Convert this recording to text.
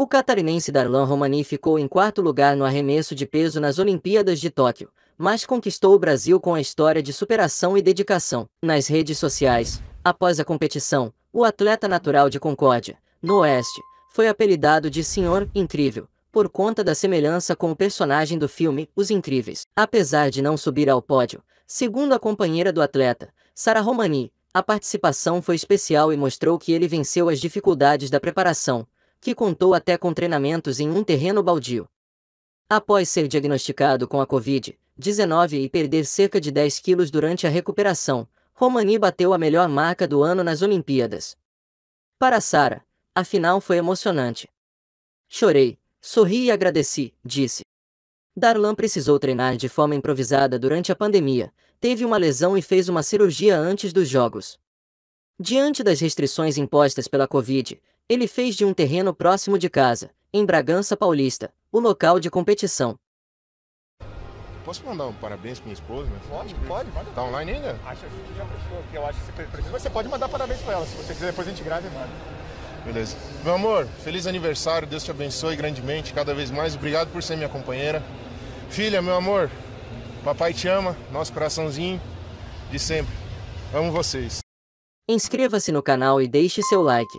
O catarinense Darlan Romani ficou em quarto lugar no arremesso de peso nas Olimpíadas de Tóquio, mas conquistou o Brasil com a história de superação e dedicação. Nas redes sociais, após a competição, o atleta natural de Concórdia, no Oeste, foi apelidado de Senhor Incrível, por conta da semelhança com o personagem do filme Os Incríveis. Apesar de não subir ao pódio, segundo a companheira do atleta, Sara Romani, a participação foi especial e mostrou que ele venceu as dificuldades da preparação, que contou até com treinamentos em um terreno baldio. Após ser diagnosticado com a Covid-19 e perder cerca de 10 quilos durante a recuperação, Romani bateu a melhor marca do ano nas Olimpíadas. Para Sara, a final foi emocionante. Chorei, sorri e agradeci, disse. Darlan precisou treinar de forma improvisada durante a pandemia, teve uma lesão e fez uma cirurgia antes dos Jogos. Diante das restrições impostas pela Covid, ele fez de um terreno próximo de casa, em Bragança Paulista, o local de competição. Posso mandar um parabéns para minha esposa? Minha pode, pode, manda. Tá online ainda? Acho que já postou aqui, eu acho que você precisa. Você pode mandar parabéns para ela, se você quiser, depois a gente grava e manda. Beleza. Meu amor, feliz aniversário, Deus te abençoe grandemente, cada vez mais. Obrigado por ser minha companheira. Filha, meu amor, papai te ama, nosso coraçãozinho de sempre. Amo vocês. Inscreva-se no canal e deixe seu like.